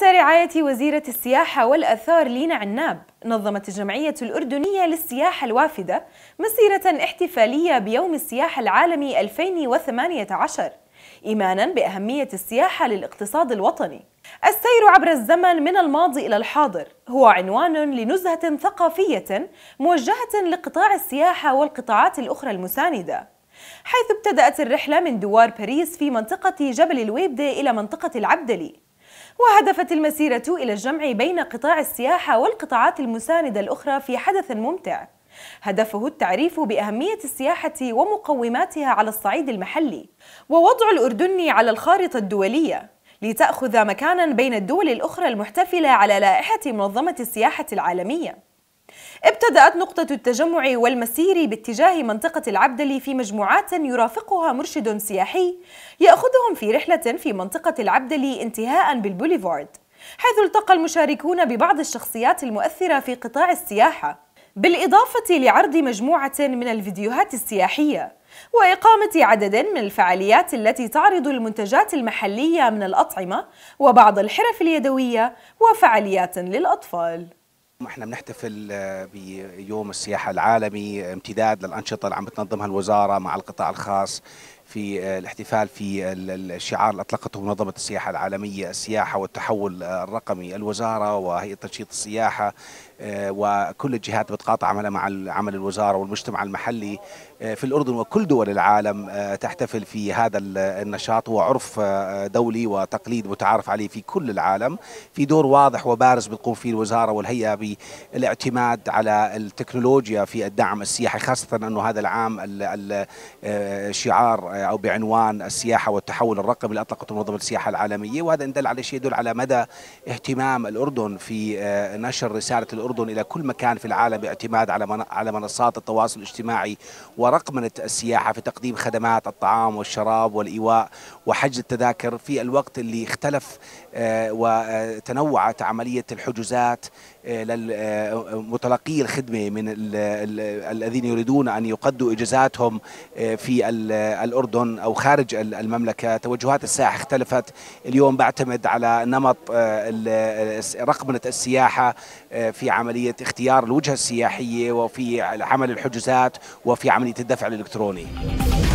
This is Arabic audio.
تحت رعاية وزيرة السياحة والأثار لينا عناب نظمت الجمعية الأردنية للسياحة الوافدة مسيرة احتفالية بيوم السياحة العالمي 2018 إيمانا بأهمية السياحة للاقتصاد الوطني السير عبر الزمن من الماضي إلى الحاضر هو عنوان لنزهة ثقافية موجهة لقطاع السياحة والقطاعات الأخرى المساندة حيث ابتدأت الرحلة من دوار باريس في منطقة جبل الويبدة إلى منطقة العبدلي وهدفت المسيرة إلى الجمع بين قطاع السياحة والقطاعات المساندة الأخرى في حدث ممتع هدفه التعريف بأهمية السياحة ومقوماتها على الصعيد المحلي ووضع الأردن على الخارطة الدولية لتأخذ مكانا بين الدول الأخرى المحتفلة على لائحة منظمة السياحة العالمية ابتدأت نقطة التجمع والمسير باتجاه منطقة العبدلي في مجموعات يرافقها مرشد سياحي يأخذهم في رحلة في منطقة العبدلي انتهاء بالبوليفارد حيث التقى المشاركون ببعض الشخصيات المؤثرة في قطاع السياحة بالإضافة لعرض مجموعة من الفيديوهات السياحية وإقامة عدد من الفعاليات التي تعرض المنتجات المحلية من الأطعمة وبعض الحرف اليدوية وفعاليات للأطفال احنا بنحتفل آه، بيوم السياحه العالمي امتداد للانشطه اللي عم بتنظمها الوزاره مع القطاع الخاص في آه، الاحتفال في آه، الشعار اللي اطلقته منظمه السياحه العالميه السياحه والتحول الرقمي الوزاره وهيئه تنشيط السياحه آه، وكل الجهات بتقاطع عملها مع عمل الوزاره والمجتمع المحلي في الاردن وكل دول العالم تحتفل في هذا النشاط هو عرف دولي وتقليد متعارف عليه في كل العالم في دور واضح وبارز بتقوم فيه الوزاره والهيئه بالاعتماد على التكنولوجيا في الدعم السياحي خاصه انه هذا العام الشعار او بعنوان السياحه والتحول الرقمي اللي اطلقته منظمه السياحه العالميه وهذا ان دل على شيء يدل على مدى اهتمام الاردن في آه، نشر رساله الاردن الى كل مكان في العالم باعتماد على على منصات التواصل الاجتماعي ورقمنه السياحه في تقديم خدمات الطعام والشراب والايواء وحجز التذاكر في الوقت اللي اختلف آه، وتنوعت عمليه الحجوزات آه، للمتلقي الخدمه من الذين يريدون ان يقدوا اجازاتهم في الاردن الأردن أو خارج المملكة توجهات السائح اختلفت اليوم بعتمد على نمط آه، رقمنة السياحة آه، في عملية اختيار الوجهة السياحية وفي عمل الحجوزات وفي عملية الدفع الإلكتروني